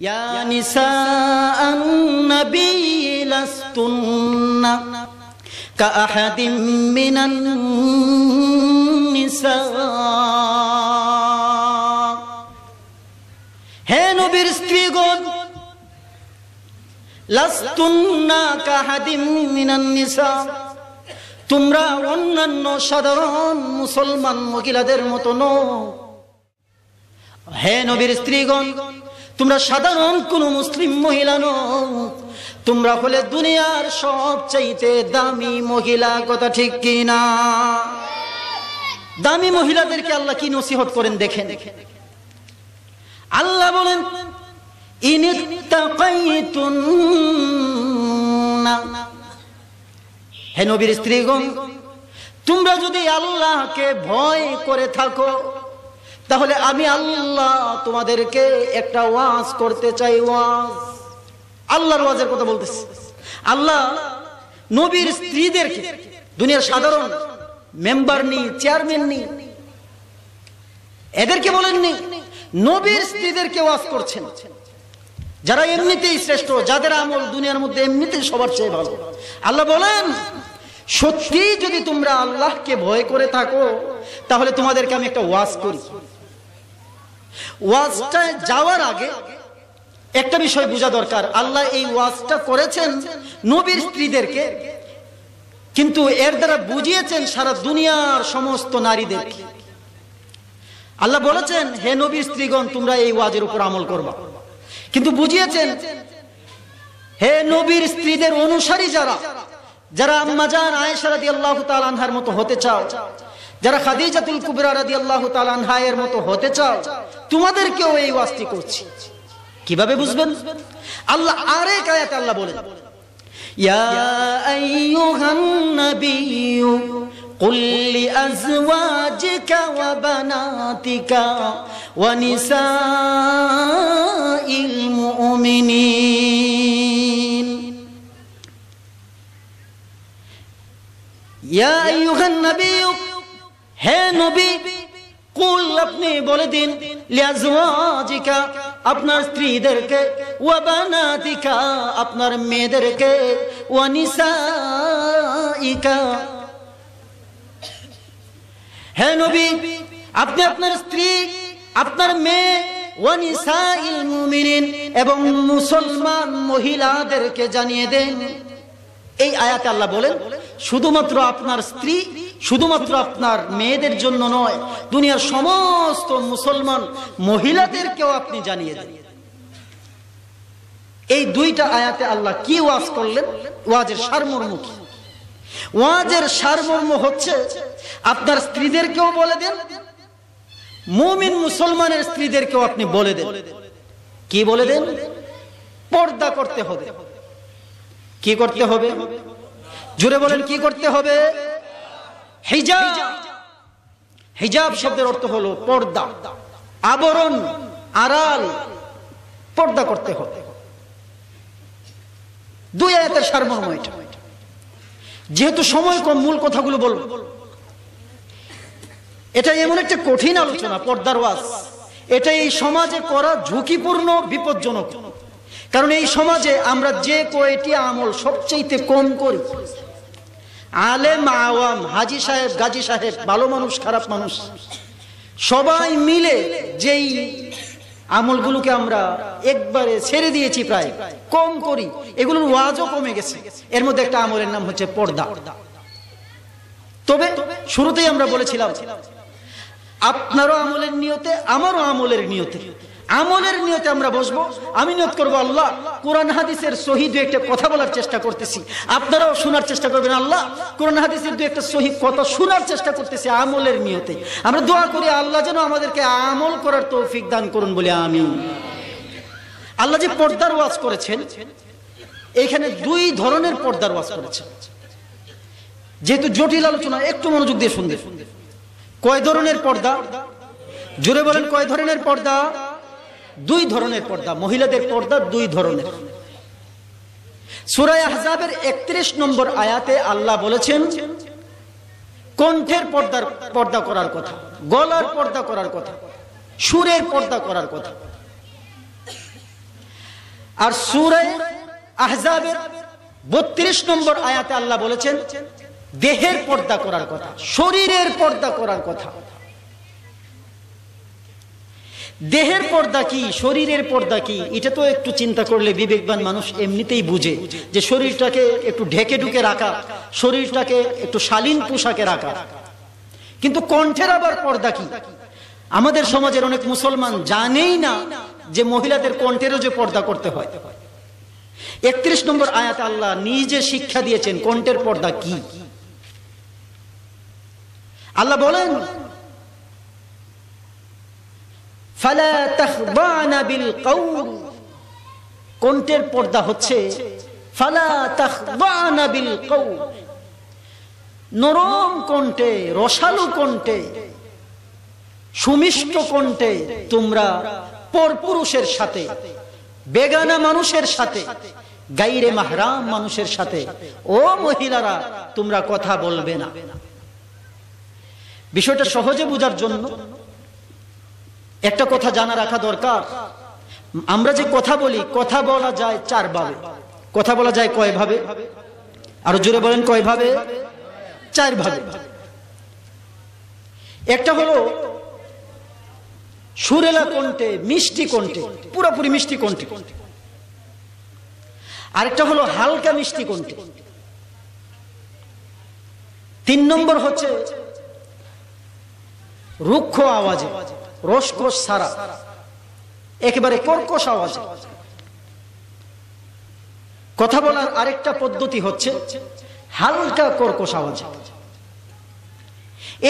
يا نساء النبي لستن كأحد من النساء হে নবীর স্ত্রীগণ লাস্তুন্না কাহাদিম মিনান নিসা তোমরা অন্যান্য সাধারণ মুসলমান মহিলাদের মতো নও হে নবীর স্ত্রীগণ তোমরা সাধারণ কোনো মুসলিম মহিলা নও তোমরা হলে দুনিয়ার সব চাইতে দামি মহিলা কথা ঠিক কিনা দামি মহিলাদেরকে আল্লাহ কি নসিহত করেন দেখেন আল্লাহ বলেন হে নবীর স্ত্রীগণ তোমরা যদি আল্লাহকে ভয় করে থাকো তাহলে আমি আল্লাহ তোমাদেরকে একটা ওয়াজ করতে চাই ওয়াজ আল্লাহর ওয়াজের কথা বলতেছি আল্লাহ নবীর স্ত্রীদেরকে দুনিয়ার সাধারণ মেম্বার নি চেয়ারম্যান নি এদেরকে বলেননি নবীর স্ত্রীদেরকে ওয়াজ করছেন যারা এমনিতেই শ্রেষ্ঠ যাদের আমল দুনিয়ার মধ্যে এমনিতেই সবার চেয়ে ভালো আল্লাহ বলেন সত্যি যদি তোমরা আল্লাহকে ভয় করে থাকো তাহলে তোমাদেরকে আমি একটা ওয়াজ করি ওয়াজটা যাওয়ার আগে একটা বিষয় বোঝা দরকার আল্লাহ এই ওয়াজটা করেছেন নবীর স্ত্রীদেরকে কিন্তু এর দ্বারা বুঝিয়েছেন সারা দুনিয়ার সমস্ত নারীদের আল্লাহ বলেছেন হে নবীর স্ত্রীগণ তোমরা এই ওয়াজের উপর আমল করবা কিন্তু বুঝিয়েছেন হে নবীর স্ত্রীদের অনুসারী যারা যারা আম্মাজান আয়েশা রাদিয়াল্লাহু তাআলা আনহার মতো হতে চাও যারা খাদিজাতুল কুবরা রাদি আল্লাহ তালানহায়ের মতো হতে চাও তোমাদেরকেও এই ওয়াস্তি করছি কিভাবে বুঝবেন আল্লাহ আরেক আয়াত আল্লাহ বলে ইয়া আইয়ুহান নাবিয়্যু হে নবী কুল আপনি বলে দিন লিয়াজওয়াজিকা আপনার স্ত্রীদেরকে ওয়া বানাতিকা আপনার মেয়েদেরকে ওয়া নিসাইকা হে নবী আপনি আপনার স্ত্রী আপনার মেয়ে ওয়া নিসাইল মুমিনিন এবং মুসলমান মহিলাদেরকে জানিয়ে দেন এই আয়াতে আল্লাহ বলেন শুধুমাত্র আপনার স্ত্রী শুধুমাত্র আপনার মেয়েদের জন্য নয় দুনিয়ার সমস্ত মুসলমান মহিলাদেরকেও আপনি জানিয়ে দেন এই দুইটা আয়াতে আল্লাহ কি ওয়াজ করলেন ওয়াজের সারমর্ম কি ওয়াজের সারমর্ম হচ্ছে আপনার স্ত্রীদেরকেও বলে দেন মুমিন মুসলমানের স্ত্রীদেরকেও আপনি বলে দেন কি বলে দেন পর্দা করতে হবে কি করতে হবে জুড়ে বলেন কি করতে হবে হিজাব শব্দের অর্থ হলো পর্দা আবরণ আড়াল পর্দা করতে হবে দুই আয়াতের সারমর্ম এটা যেহেতু সময় কম মূল কথাগুলো বলবো এটা এমন একটা কঠিন আলোচনা পর্দার ওয়াজ এটা এই সমাজে করা ঝুঁকিপূর্ণ বিপজ্জনক কারণ এই সমাজে আমরা যে কয়টি আমল সবচেয়ে কম করি আলেম আওয়াম হাজি সাহেব গাজী সাহেব ভালো মানুষ খারাপ মানুষ সবাই মিলে যেই আমলগুলোকে আমরা একবারে ছেড়ে দিয়েছি প্রায় কম করি এগুলোর ওয়াজও কমে গেছে এর মধ্যে একটা আমলের নাম হচ্ছে পর্দা তবে শুরুতেই আমরা বলেছিলাম আপনারও আমলের নিয়তে আমারও আমলের নিয়তে আমলের নিয়তে আমরা বসবো আমি নিয়ত করবো আল্লাহ কোরআন হাদিসের সহি দু একটা কথা বলার চেষ্টা করতেছি আপনারাও শোনার চেষ্টা করবেন আল্লাহ কোরআন হাদিসের দু একটা সহি কথা শোনার চেষ্টা করতেছি আমলের নিয়তে আমরা দোয়া করি আল্লাহ যেন আমাদেরকে আমল করার তৌফিক দান করুন বলে আমি আল্লাহ যে পর্দার ওয়াজ করেছেন এখানে দুই ধরনের পর্দার ওয়াজ করেছেন যেহেতু জটিল আলোচনা একটু মনোযোগ দিয়ে শুনতে কয় ধরনের পর্দা জোরে বলেন কয় ধরনের পর্দা দুই ধরনের পর্দা মহিলাদের পর্দা দুই ধরনের সুরায় আহজাবের একত্রিশ নম্বর আয়াতে আল্লাহ বলেছেন কণ্ঠের পর্দার পর্দা করার কথা গলার পর্দা করার কথা সুরের পর্দা করার কথা আর সুরায় আহজাবের বত্রিশ নম্বর আয়াতে আল্লাহ বলেছেন দেহের পর্দা করার কথা শরীরের পর্দা করার কথা দেহের পর্দা কি শরীরের পর্দা কি এটা তো একটু চিন্তা করলে বিবেকবান মানুষ এমনিতেই বুঝে যে শরীরটাকে একটু ঢেকে ঢুকে রাখা শরীরটাকে একটু শালীন পোশাকে রাখা কিন্তু কণ্ঠের আবার পর্দা কি আমাদের সমাজের অনেক মুসলমান জানেই না যে মহিলাদের কণ্ঠেরও যে পর্দা করতে হয় একত্রিশ নম্বর আয়াত আল্লাহ নিজে শিক্ষা দিয়েছেন কণ্ঠের পর্দা কি আল্লাহ বলেন কণ্ঠের পর্দা হচ্ছে নরম কণ্ঠে রসালু কণ্ঠে সুমিষ্ট কণ্ঠে তোমরা পরপুরুষের সাথে বেগানা মানুষের সাথে গাইরে মাহরাম মানুষের সাথে ও মহিলারা তোমরা কথা বলবে না বিষয়টা সহজে বোঝার জন্য একটা কথা জানা রাখা দরকার আমরা যে কথা বলি কথা বলা যায় চার ভাবে কথা বলা যায় কয় ভাবে আরো জোরে বলেন কয় ভাবে চার ভাবে একটা হলো সুরেলা কণ্ঠে মিষ্টি কণ্ঠে পুরোপুরি মিষ্টি কণ্ঠে আরেকটা হলো হালকা মিষ্টি কণ্ঠে তিন নম্বর হচ্ছে রুক্ষ আওয়াজে রসকোষ ছাড়া একেবারে কর্কশ আওয়াজে কথা বলার আরেকটা পদ্ধতি হচ্ছে হালকা কর্কশ আওয়াজ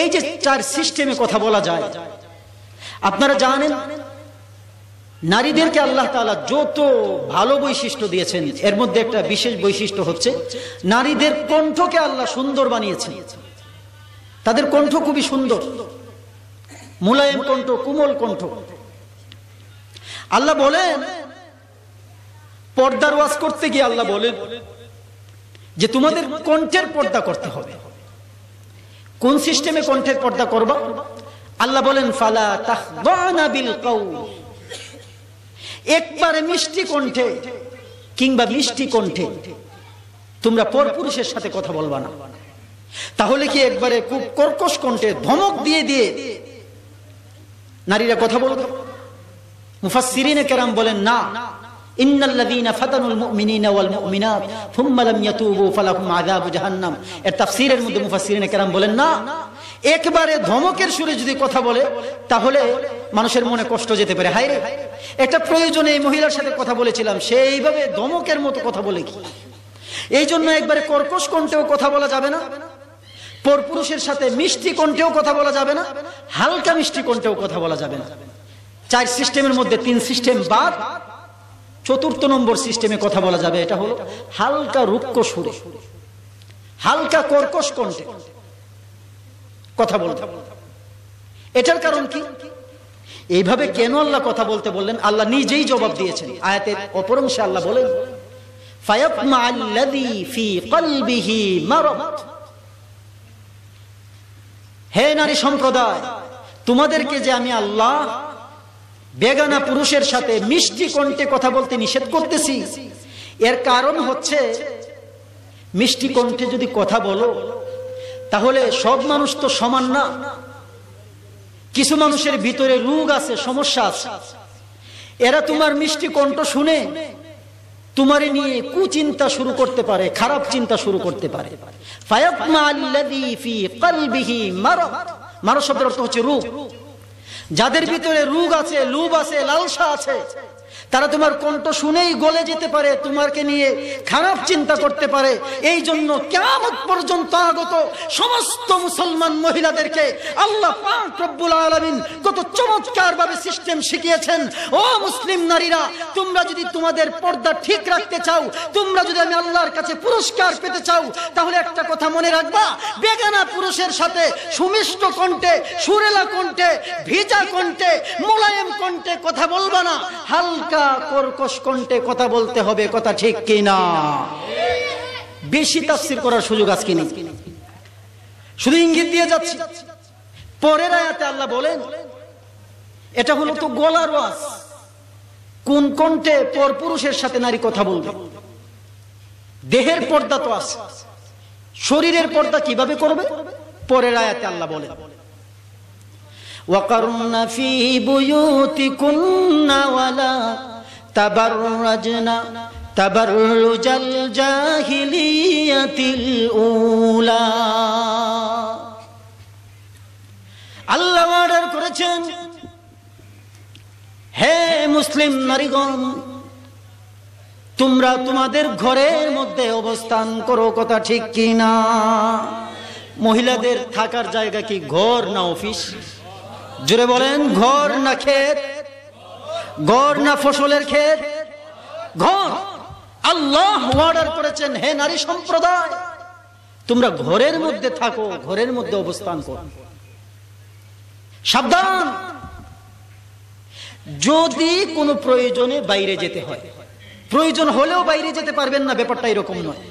এই যে চার সিস্টেমে কথা বলা যায় আপনারা জানেন নারীদেরকে আল্লাহ তালা যত ভালো বৈশিষ্ট্য দিয়েছেন এর মধ্যে একটা বিশেষ বৈশিষ্ট্য হচ্ছে নারীদের কণ্ঠকে আল্লাহ সুন্দর বানিয়েছেন তাদের কণ্ঠ খুবই সুন্দর মুলায়ম কণ্ঠ কুমল কণ্ঠ আল্লাহ বলেন পর্দার ওয়াজ করতে গিয়ে আল্লাহ বলেন যে তোমাদের কণ্ঠের পর্দা করতে হবে কোন সিস্টেমে কণ্ঠের পর্দা করবা আল্লাহ বলেন ফালা তাহবানা বিল কওল একবারে মিষ্টি কণ্ঠে কিংবা মিষ্টি কণ্ঠে তোমরা পরপুরুষের সাথে কথা বলবা না তাহলে কি একবারে খুব কর্কশ কণ্ঠে ধমক দিয়ে দিয়ে নারীরা কথা বলতো মুফাসসিরিনে কেরাম বলেন না বলেন না একবারে ধমকের সুরে যদি কথা বলে তাহলে মানুষের মনে কষ্ট যেতে পারে হায় রে একটা প্রয়োজনে এই মহিলার সাথে কথা বলেছিলাম সেইভাবে ধমকের মতো কথা বলে কি এই জন্য একবারে কর্কশ কণ্ঠেও কথা বলা যাবে না পরপুরুষের সাথে মিষ্টি কণ্ঠেও কথা বলা যাবে না হালকা মিষ্টি কণ্ঠেও কথা বলা যাবে না চার সিস্টেমের মধ্যে তিন সিস্টেম বাদ চতুর্থ নম্বর সিস্টেমে কথা বলা যাবে এটা হলো হালকা রুক্ষ সুরে হালকা কর্কশ কণ্ঠে কথা বলতে এটার কারণ কি এইভাবে কেন আল্লাহ কথা বলতে বললেন আল্লাহ নিজেই জবাব দিয়েছেন আয়াতের অপরংশে আল্লাহ বলেন ফায়াকমা আল্লাযী ফি কলবিহি মারাদ হে নারী সম্প্রদায় তোমাদেরকে যে আমি আল্লাহ বেগানা পুরুষের সাথে মিষ্টি কণ্ঠে কথা বলতে নিষেধ করতেছি এর কারণ হচ্ছে মিষ্টি কণ্ঠে যদি কথা বলো তাহলে সব মানুষ তো সমান না কিছু মানুষের ভিতরে রোগ আছে সমস্যা আছে এরা তোমার মিষ্টি কণ্ঠ শুনে তোমারে নিয়ে কুচিন্তা শুরু করতে পারে খারাপ চিন্তা শুরু করতে পারে মানব শব্দের অর্থ হচ্ছে রূপ যাদের ভিতরে রোগ আছে লুব আছে লালসা আছে তারা তোমার কণ্ঠ শুনেই গলে যেতে পারে তোমাকে নিয়ে খারাপ চিন্তা করতে পারে এই জন্য কেমন পর্যন্ত আগত সমস্ত মুসলমান মহিলাদেরকে আল্লাহ আলমিন কত চমৎকার ভাবে সিস্টেম শিখিয়েছেন ও মুসলিম নারীরা তোমরা যদি তোমাদের পর্দা ঠিক রাখতে চাও তোমরা যদি আমি আল্লাহর কাছে পুরস্কার পেতে চাও তাহলে একটা কথা মনে রাখবা বেগানা পুরুষের সাথে সুমিষ্ট কণ্ঠে সুরেলা কণ্ঠে ভিজা কণ্ঠে মোলায়েম কণ্ঠে কথা বলবা না হালকা কর্কশ কণ্ঠে কথা বলতে হবে কথা ঠিক কি না বেশি তাফসির করার সুযোগ আজকে নেই শুধু ইঙ্গিত দিয়ে যাচ্ছি পরের আয়াতে আল্লাহ বলেন এটা হলো তো গলার ওয়াজ কোন কণ্ঠে পর পুরুষের সাথে নারী কথা বলবে দেহের পর্দা তো আছে শরীরের পর্দা কিভাবে করবে পরের আয়াতে আল্লাহ বলেন وقرن ফি بيوتكن ওয়ালা تبرجنا تبرج الجاهلية الأولى আল্লাহ অর্ডার করেছেন হে মুসলিম নারীগণ তোমরা তোমাদের ঘরের মধ্যে অবস্থান করো কথা ঠিক কি না মহিলাদের থাকার জায়গা কি ঘর না অফিস জুড়ে বলেন ঘর না খেত গড় না ফসলের ক্ষেত ঘর আল্লাহ অর্ডার করেছেন হে নারী সম্প্রদায় তোমরা ঘরের মধ্যে থাকো ঘরের মধ্যে অবস্থান করো সাবধান যদি কোনো প্রয়োজনে বাইরে যেতে হয় প্রয়োজন হলেও বাইরে যেতে পারবেন না ব্যাপারটা এরকম নয়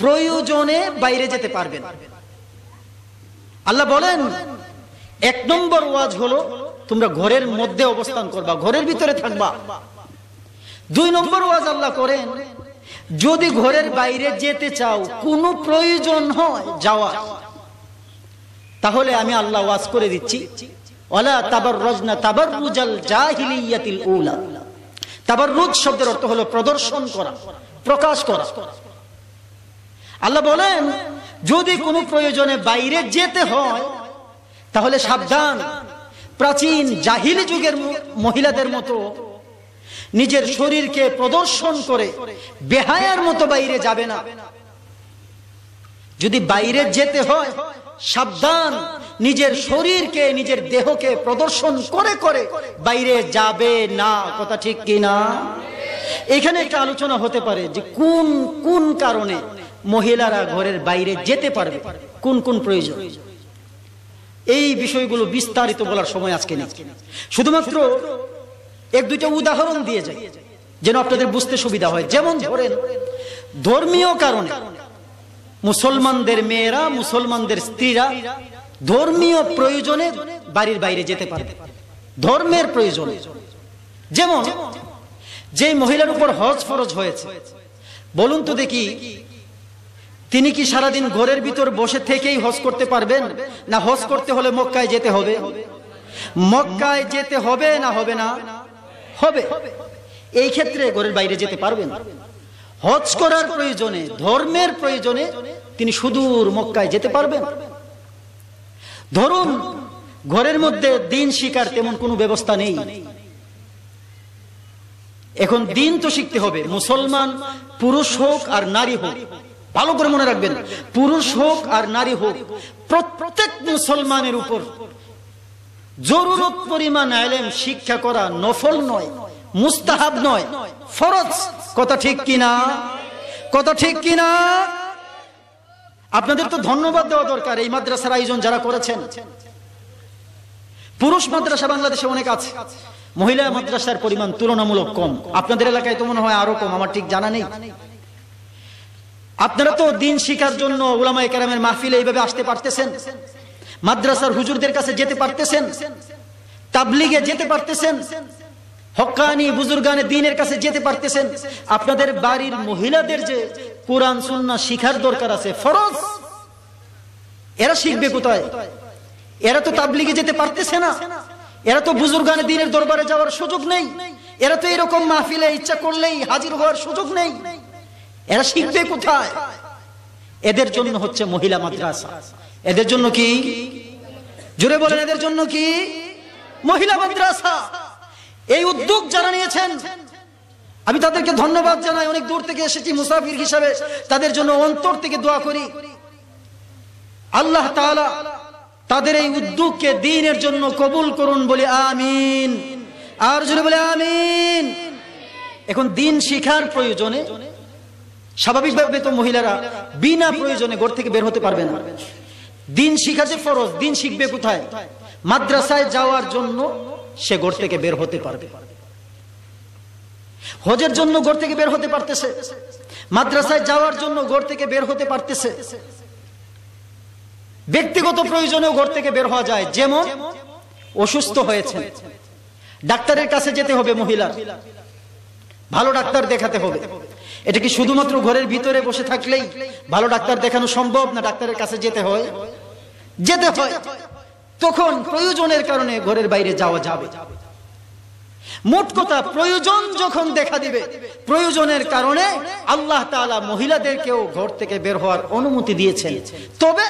প্রয়োজনে বাইরে যেতে পারবেন আল্লাহ বলেন এক নম্বর ওয়াজ হলো তোমরা ঘরের মধ্যে অবস্থান করবা ঘরের ভিতরে থাকবা দুই নম্বর ওয়াজ আল্লাহ করেন যদি ঘরের বাইরে যেতে চাও কোনো প্রয়োজন হয় যাওয়া তাহলে আমি আল্লাহ ওয়াজ করে দিচ্ছি ওলা তাবার রজনা তাবার জাহিলিয়াতিল উলা তাবার শব্দের অর্থ হলো প্রদর্শন করা প্রকাশ করা আল্লাহ বলেন যদি কোনো প্রয়োজনে বাইরে যেতে হয় তাহলে সাবধান প্রাচীন জাহিলি যুগের মহিলাদের মতো নিজের শরীরকে প্রদর্শন করে বেহায়ার মতো বাইরে যাবে না যদি বাইরে যেতে হয় সাবধান নিজের শরীরকে নিজের দেহকে প্রদর্শন করে করে বাইরে যাবে না কথা ঠিক কিনা এখানে একটা আলোচনা হতে পারে যে কোন কোন কারণে মহিলারা ঘরের বাইরে যেতে পারবে কোন কোন প্রয়োজন এই বিষয়গুলো বিস্তারিত বলার সময় আজকে নেই শুধুমাত্র এক দুইটা উদাহরণ দিয়ে যাই যেন আপনাদের বুঝতে সুবিধা হয় যেমন ধরেন ধর্মীয় কারণে মুসলমানদের মেয়েরা মুসলমানদের স্ত্রীরা ধর্মীয় প্রয়োজনে বাড়ির বাইরে যেতে পারবে ধর্মের প্রয়োজনে যেমন যে মহিলার উপর হজ ফরজ হয়েছে বলুন তো দেখি তিনি কি সারাদিন ঘরের ভিতর বসে থেকেই হজ করতে পারবেন না হজ করতে হলে মক্কায় যেতে হবে মক্কায় যেতে হবে না হবে না হবে এই ক্ষেত্রে ঘরের বাইরে যেতে পারবেন হজ করার প্রয়োজনে ধর্মের প্রয়োজনে তিনি সুদূর মক্কায় যেতে পারবেন ধরুন ঘরের মধ্যে দিন শিকার তেমন কোনো ব্যবস্থা নেই এখন দিন তো শিখতে হবে মুসলমান পুরুষ হোক আর নারী হোক ভালো করে মনে রাখবেন পুরুষ হোক আর নারী হোক প্রত্যেক মুসলমানের উপর জরুরত পরিমাণ আলেম শিক্ষা করা নফল নয় মুস্তাহাব নয় ফরজ কথা ঠিক কিনা কথা ঠিক কিনা আপনাদের তো ধন্যবাদ দেওয়া দরকার এই মাদ্রাসার আয়োজন যারা করেছেন পুরুষ মাদ্রাসা বাংলাদেশে অনেক আছে মহিলা মাদ্রাসার পরিমাণ তুলনামূলক কম আপনাদের এলাকায় তো মনে হয় আরো কম আমার ঠিক জানা নেই আপনারা তো দিন শিকার জন্য ওলামা একরামের মাহফিল এইভাবে আসতে পারতেছেন মাদ্রাসার হুজুরদের কাছে যেতে পারতেছেন তাবলিগে যেতে পারতেছেন হকানি বুজুর্গানে দিনের কাছে যেতে পারতেছেন আপনাদের বাড়ির মহিলাদের যে কোরআন সুন্না শিখার দরকার আছে ফরজ এরা শিখবে কোথায় এরা তো তাবলিগে যেতে পারতেছে না এরা তো বুজুরগানে দিনের দরবারে যাওয়ার সুযোগ নেই এরা তো এরকম মাহফিলে ইচ্ছা করলেই হাজির হওয়ার সুযোগ নেই এরা শিখবে কোথায় এদের জন্য হচ্ছে মহিলা মাদ্রাসা এদের জন্য কি জুড়ে বলেন এদের জন্য কি মহিলা মাদ্রাসা এই উদ্যোগ যারা নিয়েছেন আমি তাদেরকে ধন্যবাদ জানাই অনেক দূর থেকে এসেছি মুসাফির হিসাবে তাদের জন্য অন্তর থেকে দোয়া করি আল্লাহ তাদের এই উদ্যোগকে দিনের জন্য কবুল করুন বলে আমিন আর জুড়ে বলে আমিন এখন দিন শিখার প্রয়োজনে স্বাভাবিকভাবে তো মহিলারা বিনা প্রয়োজনে ঘর থেকে বের হতে পারবে না দিন শিখাতে ফরজ দিন শিখবে কোথায় মাদ্রাসায় যাওয়ার জন্য সে ঘর থেকে বের হতে পারবে হজের জন্য ঘর থেকে বের হতে পারতেছে মাদ্রাসায় যাওয়ার জন্য ঘর থেকে বের হতে পারতেছে ব্যক্তিগত প্রয়োজনেও ঘর থেকে বের হওয়া যায় যেমন অসুস্থ হয়েছে ডাক্তারের কাছে যেতে হবে মহিলা ভালো ডাক্তার দেখাতে হবে এটা কি শুধুমাত্র ঘরের ভিতরে বসে থাকলেই ভালো ডাক্তার দেখানো সম্ভব না ডাক্তারের কাছে যেতে হয় যেতে হয় তখন প্রয়োজনের কারণে ঘরের বাইরে যাওয়া যাবে মোট কথা প্রয়োজন যখন দেখা দিবে প্রয়োজনের কারণে আল্লাহ তালা মহিলাদেরকেও ঘর থেকে বের হওয়ার অনুমতি দিয়েছেন তবে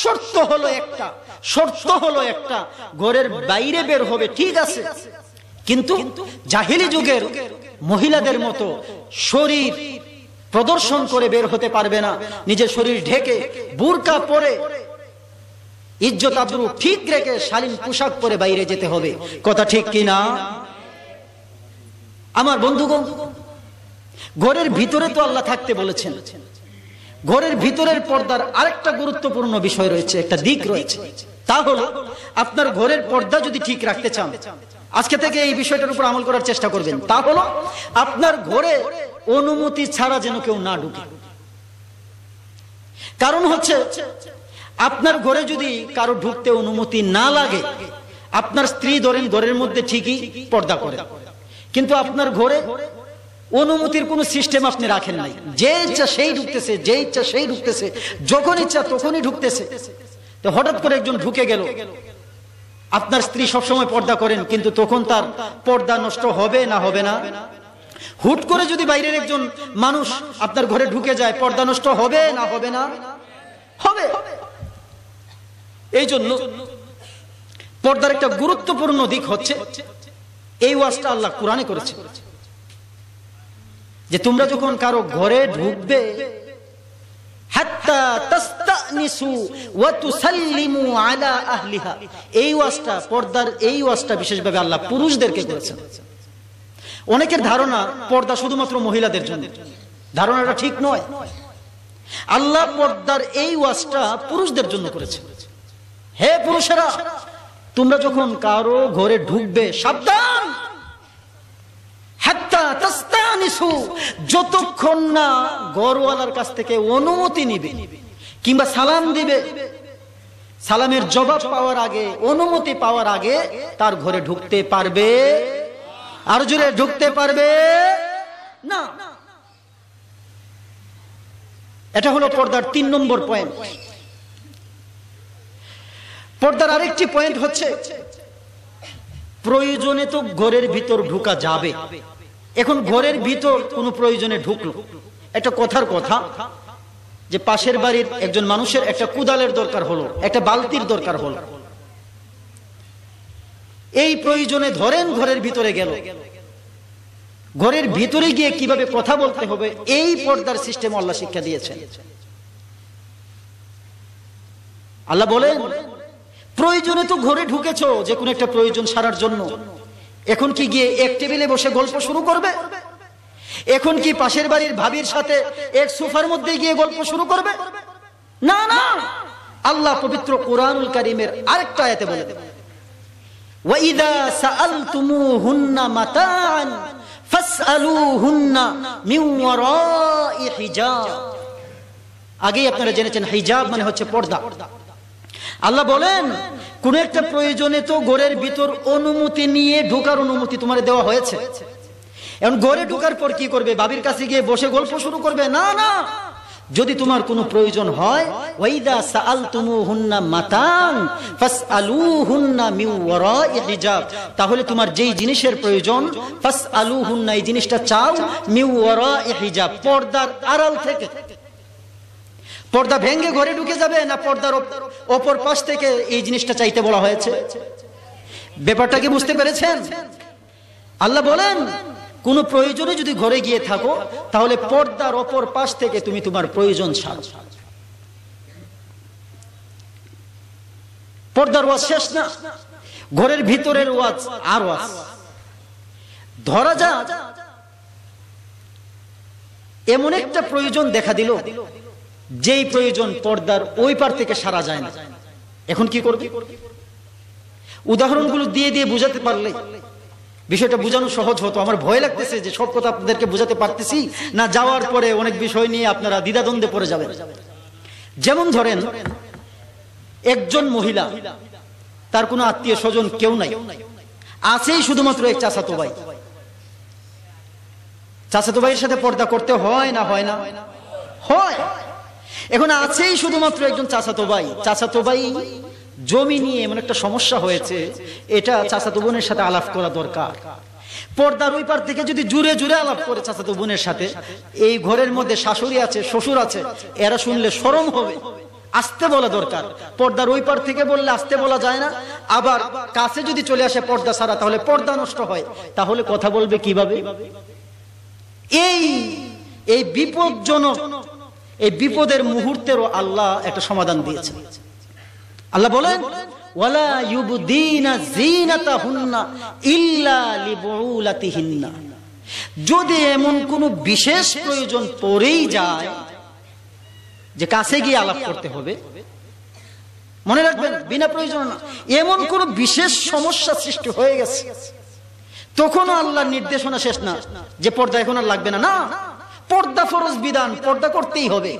শর্ত হলো একটা শর্ত হলো একটা ঘরের বাইরে বের হবে ঠিক আছে কিন্তু জাহিলি যুগের মহিলাদের মতো শরীর প্রদর্শন করে বের হতে পারবে না নিজের শরীর ঢেকে বুরকা পরে ইজ্জত আব্রু ঠিক রেখে শালীন পোশাক পরে বাইরে যেতে হবে কথা ঠিক কি না আমার বন্ধুগণ ঘরের ভিতরে তো আল্লাহ থাকতে বলেছেন ঘরের ভিতরের পর্দার আরেকটা গুরুত্বপূর্ণ বিষয় রয়েছে একটা দিক রয়েছে তা হলো আপনার ঘরের পর্দা যদি ঠিক রাখতে চান আজকে থেকে এই বিষয়টার উপর আমল করার চেষ্টা করবেন তা হলো আপনার ঘরে অনুমতি ছাড়া যেন কেউ না ঢুকে কারণ হচ্ছে আপনার ঘরে যদি কারো ঢুকতে অনুমতি না লাগে আপনার স্ত্রী ধরেন ঘরের মধ্যে ঠিকই পর্দা করে কিন্তু আপনার ঘরে অনুমতির কোন সিস্টেম আপনি রাখেন নাই যে ইচ্ছা সেই ঢুকতেছে যে ইচ্ছা সেই ঢুকতেছে যখন ইচ্ছা তখনই ঢুকতেছে তো হঠাৎ করে একজন ঢুকে গেল আপনার স্ত্রী সবসময় পর্দা করেন কিন্তু তখন তার পর্দা নষ্ট হবে না হবে না হুট করে যদি বাইরের একজন মানুষ আপনার ঘরে ঢুকে যায় পর্দা নষ্ট হবে না হবে না হবে এই জন্য পর্দার একটা গুরুত্বপূর্ণ দিক হচ্ছে এই ওয়াজটা আল্লাহ কোরআনে করেছে যে তোমরা যখন কারো ঘরে ঢুকবে অনেকের ধারণা পর্দা শুধুমাত্র মহিলাদের জন্য ধারণাটা ঠিক নয় আল্লাহ পর্দার এই ওয়াজটা পুরুষদের জন্য করেছে হে পুরুষেরা তোমরা যখন কারো ঘরে ঢুকবে সাবধান কিছু যতক্ষণ না গরওয়ালার কাছ থেকে অনুমতি নিবে কিংবা সালাম দিবে সালামের জবাব পাওয়ার আগে অনুমতি পাওয়ার আগে তার ঘরে ঢুকতে পারবে আর জুড়ে ঢুকতে পারবে না এটা হলো পর্দার তিন নম্বর পয়েন্ট পর্দার আরেকটি পয়েন্ট হচ্ছে প্রয়োজনে তো ঘরের ভিতর ঢুকা যাবে এখন ঘরের ভিতর কোনো প্রয়োজনে ঢুকলো একটা কথার কথা যে পাশের বাড়ির একজন মানুষের একটা কুদালের দরকার হলো একটা বালতির দরকার হলো এই প্রয়োজনে ধরেন ঘরের ভিতরে গেল ঘরের ভিতরে গিয়ে কিভাবে কথা বলতে হবে এই পর্দার সিস্টেম আল্লাহ শিক্ষা দিয়েছেন আল্লাহ বলেন প্রয়োজনে তো ঘরে ঢুকেছ যে কোনো একটা প্রয়োজন সারার জন্য এখন কি গিয়ে এক টেবিলে বসে গল্প শুরু করবে এখন কি পাশের বাড়ির ভাবির সাথে এক সোফার মধ্যে গিয়ে গল্প শুরু করবে না না আল্লাহ পবিত্র কোরআনুল কারিমের আরেকটা আয়াতে বলে وَإِذَا سَأَلْتُمُوهُنَّ مَتَاعًا فَاسْأَلُوهُنَّ আগেই আপনারা জেনেছেন হিজাব মানে হচ্ছে পর্দা আল্লাহ বলেন কোন একটা প্রয়োজনে তো গোড়ের ভিতর অনুমতি নিয়ে ঢোকার অনুমতি তোমার দেওয়া হয়েছে এখন গড়ে ঢোকার পর কি করবে বাবির কাছে গিয়ে বসে গল্প শুরু করবে না না যদি তোমার কোনো প্রয়োজন হয় ওয়াইদা সাআলতুমুহুন্না মাতান ফাসআলুহুন্না মিন ওয়ারাই হিজাব তাহলে তোমার যেই জিনিসের প্রয়োজন ফাসআলুহুন্না এই জিনিসটা চাও মিন ওয়ারাই হিজাব পর্দার আড়াল থেকে পর্দা ভেঙ্গে ঘরে ঢুকে যাবে না পর্দার ওপর পাশ থেকে এই জিনিসটা চাইতে বলা হয়েছে ব্যাপারটা কি বুঝতে পেরেছেন আল্লাহ বলেন কোন প্রয়োজনে যদি ঘরে গিয়ে থাকো তাহলে পর্দার ওপর পাশ থেকে তুমি তোমার প্রয়োজন সাজ পর্দার ওয়াজ শেষ না ঘরের ভিতরের ওয়াজ আর ওয়াজ ধরা যা এমন একটা প্রয়োজন দেখা দিল যেই প্রয়োজন পর্দার ওই পার থেকে সারা যায় না এখন কি করবে উদাহরণগুলো দিয়ে দিয়ে বুঝাতে পারলে বিষয়টা বোঝানো সহজ হতো আমার ভয় লাগতেছে যে সব কথা আপনাদেরকে বুঝাতে পারতেছি না যাওয়ার পরে অনেক বিষয় নিয়ে আপনারা দ্বিধাদ্বন্দ্বে পড়ে যাবেন যেমন ধরেন একজন মহিলা তার কোনো আত্মীয় স্বজন কেউ নাই আছেই শুধুমাত্র এক চাচাতো ভাই চাচাতো ভাইয়ের সাথে পর্দা করতে হয় না হয় না হয় এখন আছেই শুধুমাত্র একজন চাচাতো ভাই চাচাতো ভাই জমি নিয়ে এমন একটা সমস্যা হয়েছে এটা চাচাতো বোনের সাথে আলাপ করা দরকার পর্দার ওই পার থেকে যদি জুড়ে জুড়ে আলাপ করে চাচাতো বোনের সাথে এই ঘরের মধ্যে শাশুড়ি আছে শ্বশুর আছে এরা শুনলে সরম হবে আসতে বলা দরকার পর্দার ওই পার থেকে বললে আসতে বলা যায় না আবার কাছে যদি চলে আসে পর্দা সারা তাহলে পর্দা নষ্ট হয় তাহলে কথা বলবে কিভাবে এই এই বিপজ্জনক এই বিপদের মুহূর্তেরও আল্লাহ একটা সমাধান দিয়েছে আল্লাহ বলেন যদি এমন কোন বিশেষ প্রয়োজন পড়েই যায় যে কাছে গিয়ে আলাপ করতে হবে মনে রাখবেন বিনা প্রয়োজন না এমন কোন বিশেষ সমস্যা সৃষ্টি হয়ে গেছে তখনও আল্লাহর নির্দেশনা শেষ না যে পর্দা এখন আর লাগবে না না পর্দা ফরজ বিধান পর্দা করতেই হবে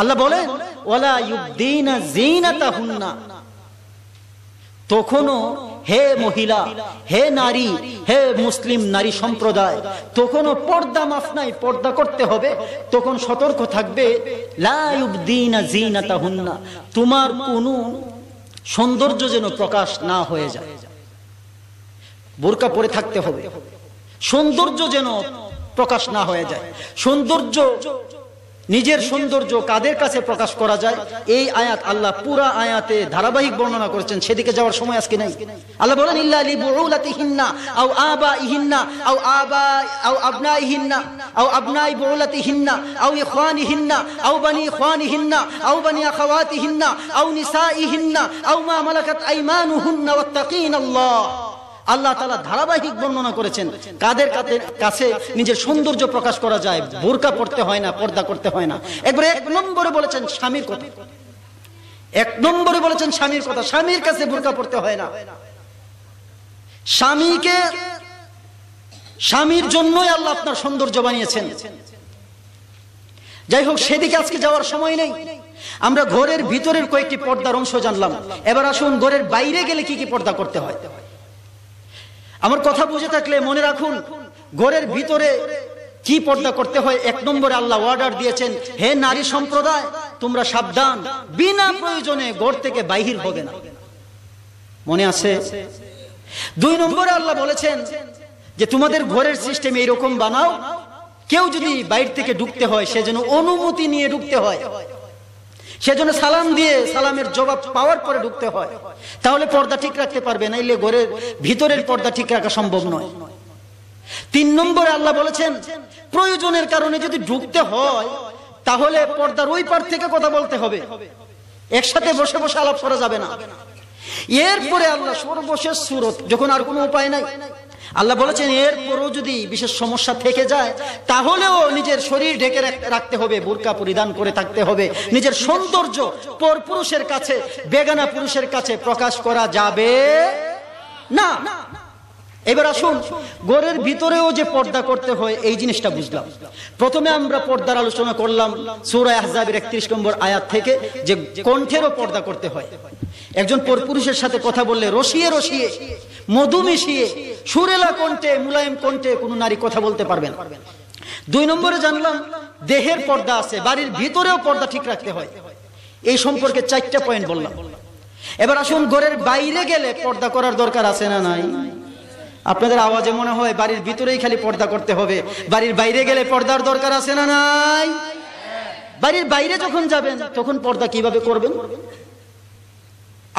আল্লাহ বলেন ওলা ইউদ্দিনা জিনাতা হুন্না তখনও হে মহিলা হে নারী হে মুসলিম নারী সম্প্রদায় তখনও পর্দা মাফ নাই পর্দা করতে হবে তখন সতর্ক থাকবে তোমার কোন সৌন্দর্য যেন প্রকাশ না হয়ে যায় বোরকা পরে থাকতে হবে সৌন্দর্য যেন প্রকাশ না হয়ে যায় সৌন্দর্য নিজের সৌন্দর্য কাদের কাছে প্রকাশ করা যায় এই আয়াত আল্লাহ পুরা আয়াতে ধারাবাহিক বর্ণনা করেছেন সেদিকে যাওয়ার সময় আজকে নেই আল্লাহ বলেন ইল্লা লি বুউলাতিহিন্না আও আবাইহিন্না আও আবা আও আবনাইহিন্না আও আবনাই হিন্না আও ইহিন্না আও বানি ইহিন্না আও বানি আখাওয়াতিহিন্না আও ইহিন্না আও মা মালাকাত আইমানুহুন্না ওয়াত্তাকিনাল্লাহ আল্লাহ তালা ধারাবাহিক বর্ণনা করেছেন কাদের কাছে নিজের সৌন্দর্য প্রকাশ করা যায় বোরকা পড়তে হয় না পর্দা করতে হয় না একবারে এক নম্বরে বলেছেন স্বামীর কথা এক নম্বরে বলেছেন স্বামীর কথা স্বামীর কাছে বোরকা পড়তে হয় না স্বামীকে স্বামীর জন্যই আল্লাহ আপনার সৌন্দর্য বানিয়েছেন যাই হোক সেদিকে আজকে যাওয়ার সময় নেই আমরা ঘরের ভিতরের কয়েকটি পর্দার অংশ জানলাম এবার আসুন ঘরের বাইরে গেলে কি কি পর্দা করতে হয় আমার কথা বুঝে থাকলে মনে রাখুন ঘরের ভিতরে কি পর্দা করতে হয় এক নম্বরে আল্লাহ অর্ডার দিয়েছেন হে নারী সম্প্রদায় তোমরা সাবধান বিনা প্রয়োজনে ঘর থেকে বাহির হবে না মনে আছে দুই নম্বরে আল্লাহ বলেছেন যে তোমাদের ঘরের সিস্টেম এইরকম বানাও কেউ যদি বাইর থেকে ঢুকতে হয় সে যেন অনুমতি নিয়ে ঢুকতে হয় সেজন্য সালাম দিয়ে সালামের জবাব পাওয়ার পরে ঢুকতে হয় তাহলে পর্দা ঠিক রাখতে পারবে না এলে ঘরের ভিতরের পর্দা ঠিক রাখা সম্ভব নয় তিন নম্বরে আল্লাহ বলেছেন প্রয়োজনের কারণে যদি ঢুকতে হয় তাহলে পর্দার ওই পার থেকে কথা বলতে হবে একসাথে বসে বসে আলাপ করা যাবে না এরপরে আল্লাহ সর্বশেষ সুরত যখন আর কোনো উপায় নাই আল্লাহ বলেছেন এরপরও যদি বিশেষ সমস্যা থেকে যায় তাহলেও নিজের শরীর ঢেকে রাখতে হবে বোরকা পরিধান করে থাকতে হবে নিজের সৌন্দর্য পর পুরুষের কাছে বেগানা পুরুষের কাছে প্রকাশ করা যাবে না এবার আসুন গোরের ভিতরেও যে পর্দা করতে হয় এই জিনিসটা বুঝলাম প্রথমে আমরা পর্দার আলোচনা করলাম সুরায় আহজাবের একত্রিশ নম্বর আয়াত থেকে যে কণ্ঠেরও পর্দা করতে হয় একজন পরপুরুষের সাথে কথা বললে রসিয়ে রসিয়ে মধু মিশিয়ে সুরেলা কণ্ঠে মুলায়ম কণ্ঠে কোনো নারী কথা বলতে পারবেন দুই নম্বরে জানলাম দেহের পর্দা আছে বাড়ির ভিতরেও পর্দা ঠিক রাখতে হয় এই সম্পর্কে চারটা পয়েন্ট বললাম এবার আসুন গোরের বাইরে গেলে পর্দা করার দরকার আছে না নাই আপনাদের আওয়াজে মনে হয় বাড়ির ভিতরেই খালি পর্দা করতে হবে বাড়ির বাইরে গেলে পর্দার দরকার আছে না নাই বাড়ির বাইরে যখন যাবেন তখন পর্দা কিভাবে করবেন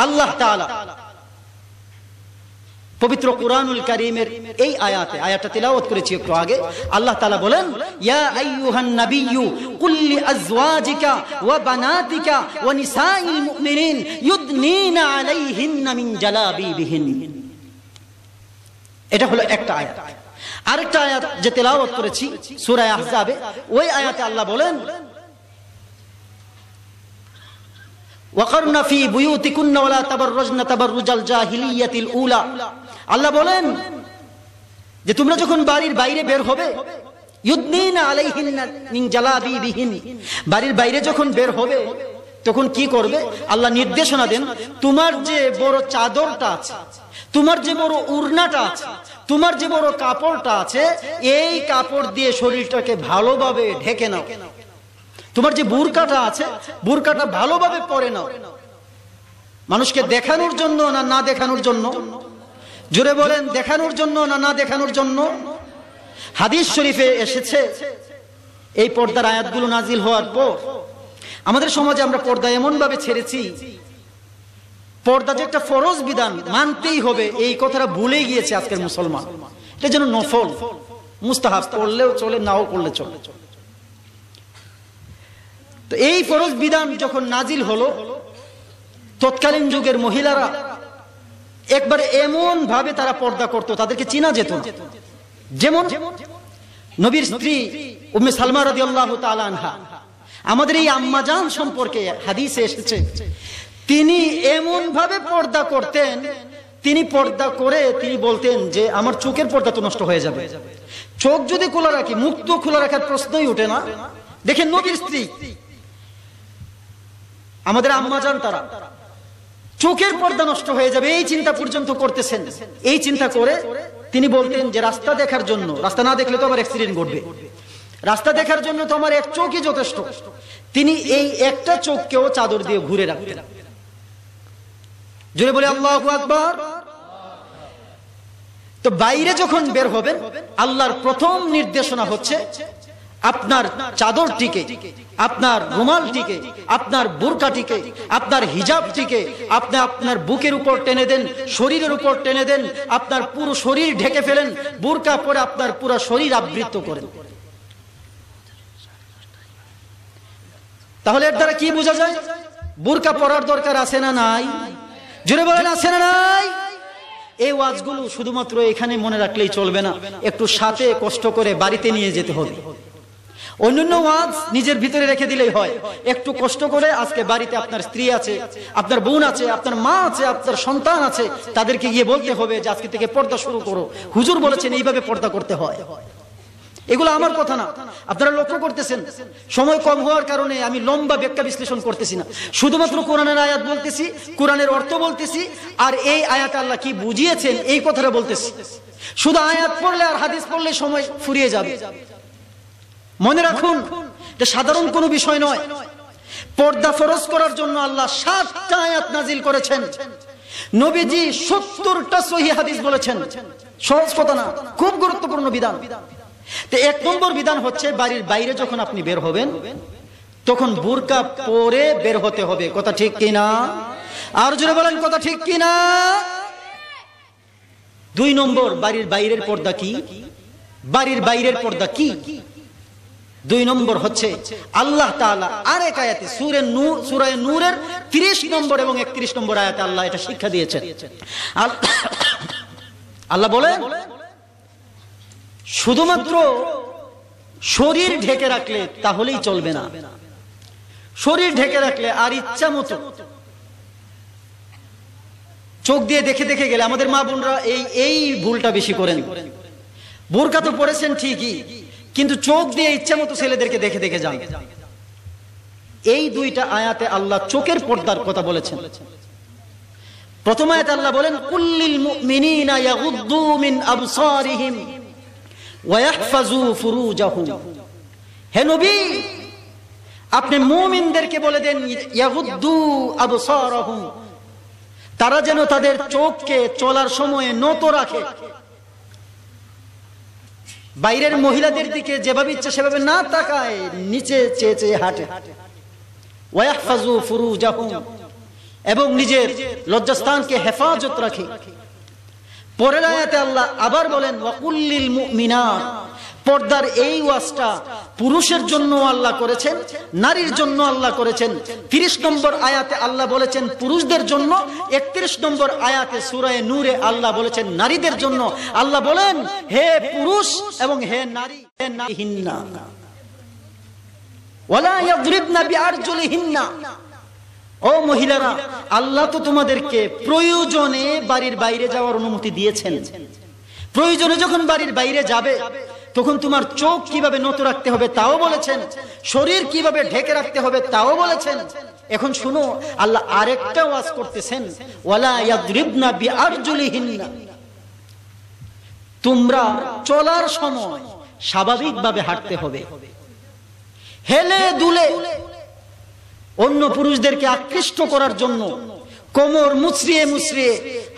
আল্লাহ তাআলা পবিত্র কুরআনুল কারীমের এই আয়াতে আয়াতটা তেলাওয়াত করেছি একটু আগে আল্লাহ তাআলা বলেন ইয়া আইয়ুহান নাবিয়্যু কুল আযওয়াজিকা ওয়া বানাতিকা ওয়া নিসাঈল মুমিনিন ইউদনিনা আলাইহিন্না মিন জালাবিবিহিন্না এটা হলো একটা আয়াত আরেকটা আয়াত যে তেলাওয়াত করেছি সুরায় আহজাবে ওই আয়াতে আল্লাহ বলেন আল্লাহ বলেন যে তোমরা যখন বাড়ির বাইরে বের হবে বাড়ির বাইরে যখন বের হবে তখন কি করবে আল্লাহ নির্দেশনা দেন তোমার যে বড় চাদরটা আছে তোমার যে বড় উড়নাটা আছে তোমার যে বড় কাপড়টা আছে এই কাপড় দিয়ে শরীরটাকে ভালোভাবে ঢেকে নাও তোমার যে বুরকাটা আছে বুরকাটা ভালোভাবে পরে নাও মানুষকে দেখানোর জন্য না না দেখানোর জন্য জোরে বলেন দেখানোর জন্য না না দেখানোর জন্য হাদিস শরীফে এসেছে এই পর্দার আয়াতগুলো নাজিল হওয়ার পর আমাদের সমাজে আমরা পর্দা এমনভাবে ছেড়েছি পর্দা যে একটা ফরজ বিধান মানতেই হবে এই কথাটা ভুলে গিয়েছে আজকের মুসলমান এটা যেন নফল মুস্তাহাব করলেও চলে নাও করলে চলে তো এই ফরজ বিধান যখন নাজিল হলো তৎকালীন যুগের মহিলারা একবারে এমন ভাবে তারা পর্দা করত তাদেরকে চিনা যেত যেমন নবীর স্ত্রী উম্মে সালমা রাদিয়াল্লাহু তাআলা আনহা আমাদের এই আম্মাজান সম্পর্কে হাদিসে এসেছে তিনি এমন ভাবে পর্দা করতেন তিনি পর্দা করে তিনি বলতেন যে আমার চোখের পর্দা তো নষ্ট হয়ে যাবে চোখ যদি খোলা রাখি মুক্ত খোলা রাখার প্রশ্নই উঠে না দেখেন নবীর স্ত্রী আমাদের আম্মা যান তারা চোখের পর্দা নষ্ট হয়ে যাবে এই চিন্তা পর্যন্ত করতেছেন এই চিন্তা করে তিনি বলতেন যে রাস্তা দেখার জন্য রাস্তা না দেখলে তো আমার অ্যাক্সিডেন্ট ঘটবে রাস্তা দেখার জন্য তো আমার এক চোখই যথেষ্ট তিনি এই একটা চোখকেও চাদর দিয়ে ঘুরে রাখতেন জোরে বলে আল্লাহ আকবর তো বাইরে যখন বের হবেন আল্লাহর প্রথম নির্দেশনা হচ্ছে আপনার চাদরটিকে আপনার রুমালটিকে আপনার বোরকাটিকে আপনার হিজাবটিকে আপনি আপনার বুকের উপর টেনে দেন শরীরের উপর টেনে দেন আপনার পুরো শরীর ঢেকে ফেলেন বোরকা পরে আপনার পুরো শরীর আবৃত্ত করেন তাহলে এর দ্বারা কি বোঝা যায় বোরকা পরার দরকার আছে না নাই জোরে বলেন আছে না নাই এই ওয়াজগুলো শুধুমাত্র এখানে মনে রাখলেই চলবে না একটু সাথে কষ্ট করে বাড়িতে নিয়ে যেতে হবে অন্যান্য ওয়াজ নিজের ভিতরে রেখে দিলেই হয় একটু কষ্ট করে আজকে বাড়িতে আপনার স্ত্রী আছে আপনার বোন আছে আপনার মা আছে আপনার সন্তান আছে তাদেরকে গিয়ে বলতে হবে যে আজকে থেকে পর্দা শুরু করো হুজুর বলেছেন এইভাবে পর্দা করতে হয় এগুলো আমার কথা না আপনারা লক্ষ্য করতেছেন সময় কম হওয়ার কারণে আমি লম্বা ব্যাখ্যা বিশ্লেষণ করতেছি না শুধুমাত্র কোরআনের আয়াত বলতেছি কোরআনের অর্থ বলতেছি আর এই আয়াত আল্লাহ কি বুঝিয়েছেন এই কথাটা বলতেছি শুধু আয়াত পড়লে আর হাদিস পড়লে সময় ফুরিয়ে যাবে মনে রাখুন এটা সাধারণ কোনো বিষয় নয় পর্দা ফরজ করার জন্য আল্লাহ সাতটা আয়াত নাজিল করেছেন নবীজি সত্তরটা সহি হাদিস বলেছেন সহজ কথা না খুব গুরুত্বপূর্ণ বিধান তো এক নম্বর বিধান হচ্ছে বাড়ির বাইরে যখন আপনি বের হবেন তখন বুরকা পরে বের হতে হবে কথা ঠিক কিনা আর জোরে বলেন কথা ঠিক কিনা দুই নম্বর বাড়ির বাইরের পর্দা কি বাড়ির বাইরের পর্দা কি দুই নম্বর হচ্ছে আল্লাহ তাআলা আরেক আয়াতে সূরা নূর সূরা নূরের 30 নম্বর এবং 31 নম্বর আয়াতে আল্লাহ এটা শিক্ষা দিয়েছেন আল্লাহ বলেন শুধুমাত্র শরীর ঢেকে রাখলে তাহলেই চলবে না শরীর ঢেকে রাখলে আর ইচ্ছা মতো চোখ দিয়ে দেখে দেখে গেলে আমাদের মা বোনরা এই এই ভুলটা বেশি করেন বোরকা তো পড়েছেন ঠিকই কিন্তু চোখ দিয়ে ইচ্ছা মতো ছেলেদেরকে দেখে দেখে যান এই দুইটা আয়াতে আল্লাহ চোখের পর্দার কথা বলেছেন প্রথম আয়াতে আল্লাহ বলেন কুল্লিল মুমিনিনা ইয়াগুদ্দু মিন আবসারিহিম আপনি মুমিনদেরকে বলে দেন তারা যেন তাদের চোখকে চলার সময়ে নত রাখে বাইরের মহিলাদের দিকে যেভাবে ইচ্ছে সেভাবে না তাকায় নিচে চেয়ে চেয়ে হাঁটে এবং নিজের লজ্জাস্থানকে হেফাজত রাখে পরের আয়াতে আল্লাহ আবার বলেন ওয়াকুল্লিল মুমিনাত পর্দার এই ওয়াজটা পুরুষের জন্য আল্লাহ করেছেন নারীর জন্য আল্লাহ করেছেন ৩০ নম্বর আয়াতে আল্লাহ বলেছেন পুরুষদের জন্য ৩১ নম্বর আয়াতে সূরায়ে নূরে আল্লাহ বলেছেন নারীদের জন্য আল্লাহ বলেন হে পুরুষ এবং হে নারী হে নারী হিন্না ওয়ালা ইয়াদরিবনা বিআরজুলিহিন্না ও মহিলারা আল্লাহ তো তোমাদেরকে প্রয়োজনে বাড়ির বাইরে যাওয়ার অনুমতি দিয়েছেন প্রয়োজনে যখন বাড়ির বাইরে যাবে তখন তোমার চোখ কিভাবে নত রাখতে হবে তাও বলেছেন শরীর কিভাবে ঢেকে রাখতে হবে তাও বলেছেন এখন শুনো আল্লাহ আরেকটা ওয়াজ করতেছেন ওয়ালা ইয়াদরিবনা বিআরজুলিহিন্না তোমরা চলার সময় স্বাভাবিকভাবে হাঁটতে হবে হেলে দুলে অন্য পুরুষদেরকে আকৃষ্ট করার জন্য কোমর মুছড়িয়ে মুছড়িয়ে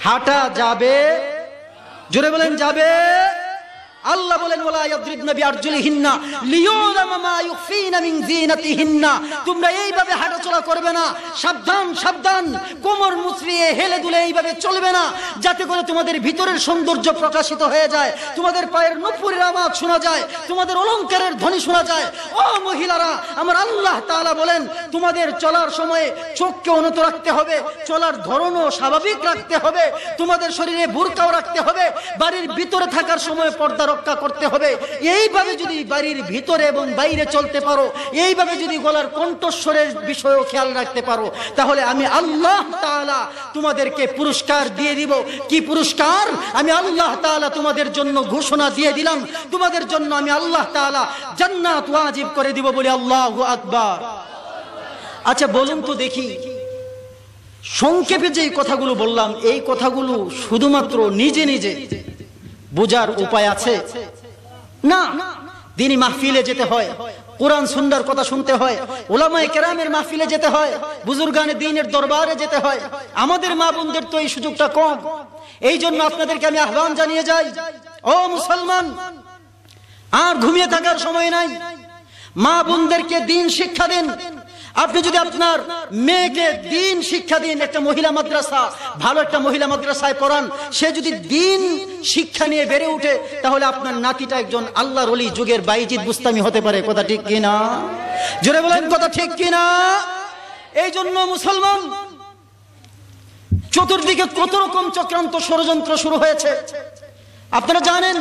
হাঁটা যাবে জোরে বলেন যাবে আল্লাহ বলেন ওয়ালা আরজুলি হিন্না লিয়ুলামা মা ইউফিনা মিন জিনাতিহিন্না তোমরা এই ভাবে হাঁটাচলা করবে না সাবধান সাবধান কোমর মুচড়িয়ে হেলে দুলে ভাবে চলবে না যাতে করে তোমাদের ভিতরের সৌন্দর্য প্রকাশিত হয়ে যায় তোমাদের পায়ের নুপুরের আওয়াজ শোনা যায় তোমাদের অলংকারের ধ্বনি শোনা যায় ও মহিলারা আমার আল্লাহ তাআলা বলেন তোমাদের চলার সময় চোখকে উন্নত রাখতে হবে চলার ধরনও স্বাভাবিক রাখতে হবে তোমাদের শরীরে বোরকাও রাখতে হবে বাড়ির ভিতরে থাকার সময় পর্দা রক্ষা করতে হবে এইভাবে যদি বাড়ির ভিতরে এবং বাইরে চলতে পারো এইভাবে যদি গলার কণ্ঠস্বরের বিষয়েও খেয়াল রাখতে পারো তাহলে আমি আল্লাহ তালা তোমাদেরকে পুরস্কার দিয়ে দিব কি পুরস্কার আমি আল্লাহ তালা তোমাদের জন্য ঘোষণা দিয়ে দিলাম তোমাদের জন্য আমি আল্লাহ তাআলা জান্নাত ওয়াজিব করে দিব বলে আল্লাহ আকবার আচ্ছা বলুন তো দেখি সংক্ষেপে যে কথাগুলো বললাম এই কথাগুলো শুধুমাত্র নিজে নিজে বোঝার উপায় আছে না দিনই মাহফিলে যেতে হয় কোরআন সুন্দর কথা শুনতে হয় ওলামায় কেরামের মাহফিলে যেতে হয় বুজুর্গানে দিনের দরবারে যেতে হয় আমাদের মা বোনদের তো এই সুযোগটা কম এই জন্য আপনাদেরকে আমি আহ্বান জানিয়ে যাই ও মুসলমান আর ঘুমিয়ে থাকার সময় নাই মা বোনদেরকে দিন শিক্ষা দিন আপনি যদি আপনার মেয়েকে দিন শিক্ষা দিন একটা মহিলা মাদ্রাসা ভালো একটা মহিলা মাদ্রাসায় পড়ান সে যদি দিন শিক্ষা নিয়ে বেড়ে উঠে তাহলে আপনার নাতিটা একজন আল্লাহ রলি যুগের বাইজিৎ বুস্তামি হতে পারে কথা ঠিক কিনা জোরে বলেন কথা ঠিক কিনা এই জন্য মুসলমান চতুর্দিকে কত রকম চক্রান্ত ষড়যন্ত্র শুরু হয়েছে আপনারা জানেন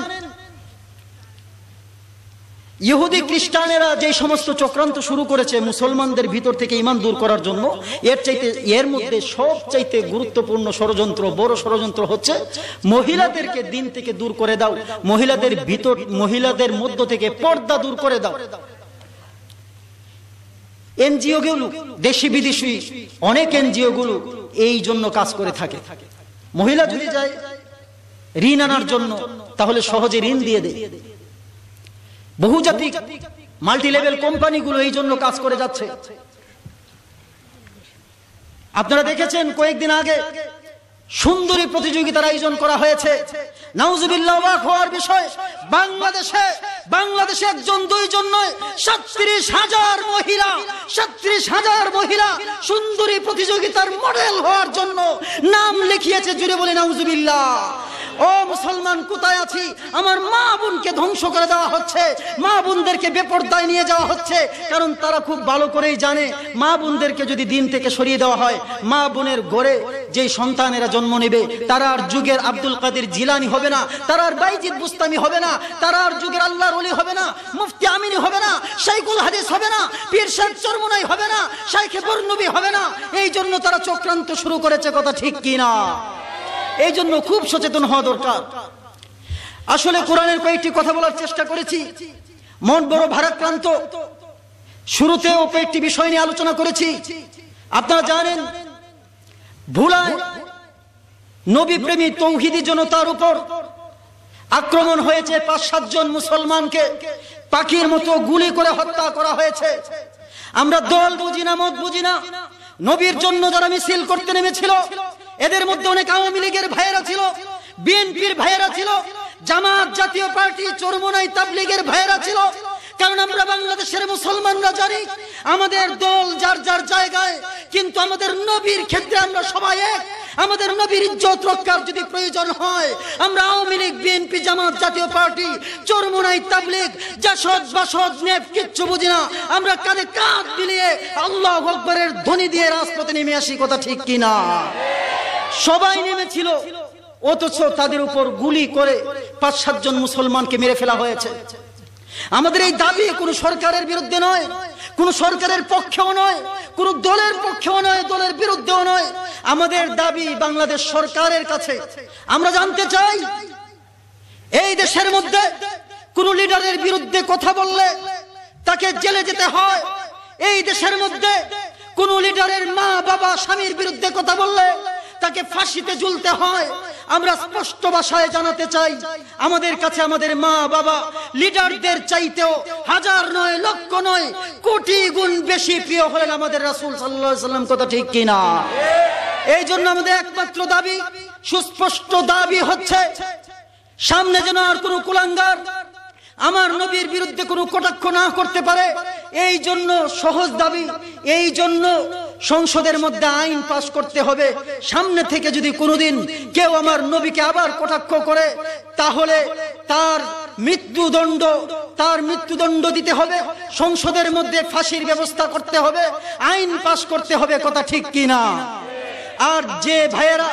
ইহুদি খ্রিস্টানেরা যে সমস্ত চক্রান্ত শুরু করেছে মুসলমানদের ভিতর থেকে ইমান দূর করার জন্য এর চাইতে এর মধ্যে সবচাইতে গুরুত্বপূর্ণ ষড়যন্ত্র বড় ষড়যন্ত্র হচ্ছে মহিলাদেরকে দিন থেকে দূর করে দাও মহিলাদের ভিতর মহিলাদের মধ্য থেকে পর্দা দূর করে দাও এনজিও গুলো দেশি বিদেশি অনেক এনজিও গুলো এই জন্য কাজ করে থাকে মহিলা যদি যায় ঋণ আনার জন্য তাহলে সহজে ঋণ দিয়ে দেয় বহুজাতিক মাল্টি লেভেল কোম্পানিগুলো এই জন্য কাজ করে যাচ্ছে আপনারা দেখেছেন কয়েকদিন আগে সুন্দরী প্রতিযোগিতার আয়োজন করা হয়েছে বাংলাদেশে বাংলাদেশে একজন হাজার মহিলা হাজার মহিলা সুন্দরী প্রতিযোগিতার মডেল হওয়ার জন্য নাম লিখিয়েছে জুড়ে বলে নাউজুবিল্লাহ ও মুসলমান কোথায় আছি আমার মা বোনকে ধ্বংস করে দেওয়া হচ্ছে মা বোনদেরকে বেপরদায় নিয়ে যাওয়া হচ্ছে কারণ তারা খুব ভালো করেই জানে মা বোনদেরকে যদি দিন থেকে সরিয়ে দেওয়া হয় মা বোনের গড়ে যেই সন্তানেরা জন্ম নেবে তারা আর যুগের আব্দুল কাদের জিলানি হবে না তারা আর বাইজিদ বুস্তামি হবে না তারা আর যুগের আল্লাহর অলি হবে না মুফতি আমিনি হবে না শাইকুল হাদিস হবে না পীর শেখ চরমনাই হবে না শাইখে বর্ণবী হবে না এই জন্য তারা চক্রান্ত শুরু করেছে কথা ঠিক কিনা এই জন্য খুব সচেতন হওয়া দরকার আসলে কোরআনের কয়েকটি কথা বলার চেষ্টা করেছি মন বড় ভারাক্রান্ত শুরুতেও কয়েকটি বিষয় নিয়ে আলোচনা করেছি আপনারা জানেন ভুলায় নবী প্রেমী তৌহিদি জনতার উপর আক্রমণ হয়েছে পাঁচ সাতজন মুসলমানকে পাখির মতো গুলি করে হত্যা করা হয়েছে আমরা দল বুঝি না মত বুঝি না নবীর জন্য যারা মিছিল করতে নেমেছিল এদের মধ্যে অনেক আওয়ামী লীগের ভাইয়েরা ছিল বিএনপির ভাইয়েরা ছিল জামাত জাতীয় পার্টি চরমনাই তাবলিগের ভাইয়েরা ছিল কারণ আমরা বাংলাদেশের মুসলমানরা জানি আমাদের দল যার যার জায়গায় কিন্তু আমাদের নবীর ক্ষেত্রে আমরা সবাই এক আমাদের নবীর ইজ্জত রক্ষার যদি প্রয়োজন হয় আমরা আওয়ামী লীগ বিএনপি জামাত জাতীয় পার্টি চরমনাই তাবলিগ বা বাসদ নেপ কিচ্ছু বুঝি না আমরা কাঁধে কাঁধ মিলিয়ে আল্লাহ আকবরের ধ্বনি দিয়ে রাজপথে নেমে আসি কথা ঠিক কিনা সবাই নেমেছিল অথচ তাদের উপর গুলি করে পাঁচ সাতজন মুসলমানকে মেরে ফেলা হয়েছে আমাদের এই দাবি কোনো সরকারের বিরুদ্ধে নয় কোন সরকারের পক্ষেও নয় কোন দলের পক্ষেও নয় দলের বিরুদ্ধেও নয় আমাদের দাবি বাংলাদেশ সরকারের কাছে আমরা জানতে চাই এই দেশের মধ্যে কোন লিডারের বিরুদ্ধে কথা বললে তাকে জেলে যেতে হয় এই দেশের মধ্যে কোন লিডারের মা বাবা স্বামীর বিরুদ্ধে কথা বললে তাকে ফাঁসিতে ঝুলতে হয় আমরা স্পষ্ট ভাষায় জানাতে চাই আমাদের কাছে আমাদের মা বাবা লিডারদের চাইতেও হাজার নয় লক্ষ নয় কোটি গুণ বেশি প্রিয় হলেন আমাদের রাসুল সাল্লাহ সাল্লাম কথা ঠিক কিনা এই জন্য আমাদের একমাত্র দাবি সুস্পষ্ট দাবি হচ্ছে সামনে যেন আর কোনো কুলাঙ্গার আমার নবীর বিরুদ্ধে কোনো কটাক্ষ না করতে পারে এই জন্য সহজ দাবি এই জন্য সংসদের মধ্যে আইন পাশ করতে হবে সামনে থেকে যদি কোনোদিন কেউ আমার নবীকে আবার কটাক্ষ করে তাহলে তার মৃত্যুদণ্ড তার মৃত্যুদণ্ড দিতে হবে সংসদের মধ্যে ফাঁসির ব্যবস্থা করতে হবে আইন পাশ করতে হবে কথা ঠিক কিনা আর যে ভাইয়েরা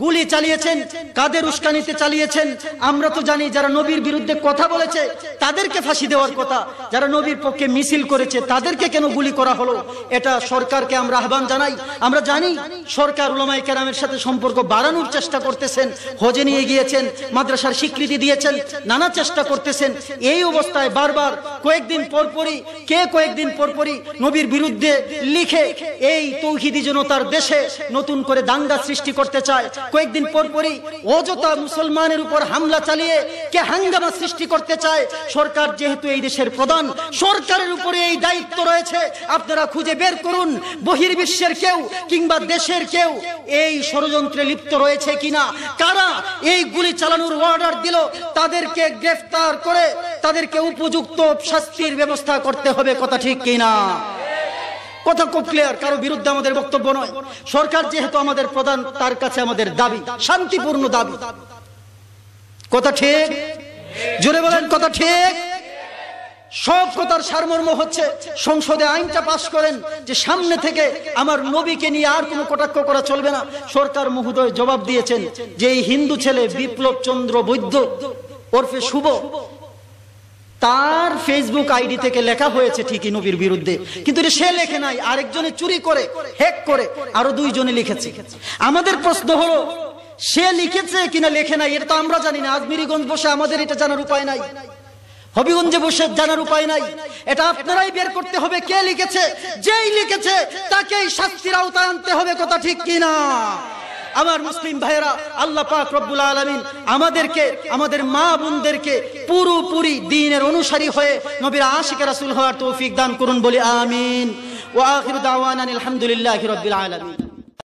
গুলি চালিয়েছেন কাদের উস্কানিতে চালিয়েছেন আমরা তো জানি যারা নবীর বিরুদ্ধে কথা বলেছে তাদেরকে ফাঁসি দেওয়ার কথা যারা নবীর পক্ষে মিছিল করেছে তাদেরকে কেন গুলি করা হলো এটা সরকারকে আমরা আহ্বান জানাই আমরা জানি সরকার উলামাই কেরামের সাথে সম্পর্ক বাড়ানোর চেষ্টা করতেছেন হজে নিয়ে গিয়েছেন মাদ্রাসার স্বীকৃতি দিয়েছেন নানা চেষ্টা করতেছেন এই অবস্থায় বারবার কয়েকদিন পরপরই কে কয়েকদিন পরপরই নবীর বিরুদ্ধে লিখে এই তৌহিদি জনতার দেশে নতুন করে দাঙ্গা সৃষ্টি করতে চায় কয়েকদিন পর পরই অযথা মুসলমানের উপর হামলা চালিয়ে কে হাঙ্গামা সৃষ্টি করতে চায় সরকার যেহেতু এই দেশের প্রধান সরকারের উপরে এই দায়িত্ব রয়েছে আপনারা খুঁজে বের করুন বহির্বিশ্বের কেউ কিংবা দেশের কেউ এই ষড়যন্ত্রে লিপ্ত রয়েছে কিনা কারা এই গুলি চালানোর অর্ডার দিল তাদেরকে গ্রেফতার করে তাদেরকে উপযুক্ত শাস্তির ব্যবস্থা করতে হবে কথা ঠিক কিনা কথা খুব ক্লিয়ার কারো বিরুদ্ধে আমাদের বক্তব্য নয় সরকার যেহেতু আমাদের প্রধান তার কাছে আমাদের দাবি শান্তিপূর্ণ দাবি কথা ঠিক জোরে বলেন কথা ঠিক সব কথার সারমর্ম হচ্ছে সংসদে আইনটা পাশ করেন যে সামনে থেকে আমার নবীকে নিয়ে আর কোনো কটাক্ষ করা চলবে না সরকার মহোদয় জবাব দিয়েছেন যে এই হিন্দু ছেলে বিপ্লব চন্দ্র বৈদ্য ওরফে শুভ তার ফেসবুক আইডি থেকে লেখা হয়েছে ঠিকই নবীর বিরুদ্ধে কিন্তু এটা সে লেখে নাই আরেকজনে চুরি করে হেক করে আরো দুইজনে লিখেছে আমাদের প্রশ্ন হলো সে লিখেছে কিনা লেখে নাই এটা তো আমরা জানি না আজমিরিগঞ্জ বসে আমাদের এটা জানার উপায় নাই হবিগঞ্জে বসে জানার উপায় নাই এটা আপনারাই বের করতে হবে কে লিখেছে যেই লিখেছে তাকেই শাস্তির আওতায় আনতে হবে কথা ঠিক কিনা আমার মুসলিম ভাইয়েরা আল্লাহ পাক রব্বুল আলমিন আমাদেরকে আমাদের মা বোনদেরকে পুরোপুরি দিনের অনুসারী হয়ে নবীর আশিক রাসুল হওয়ার তৌফিক দান করুন বলি আমিন ওয়া আখির দাওয়ান আলহামদুলিল্লাহ রব্বুল আলমিন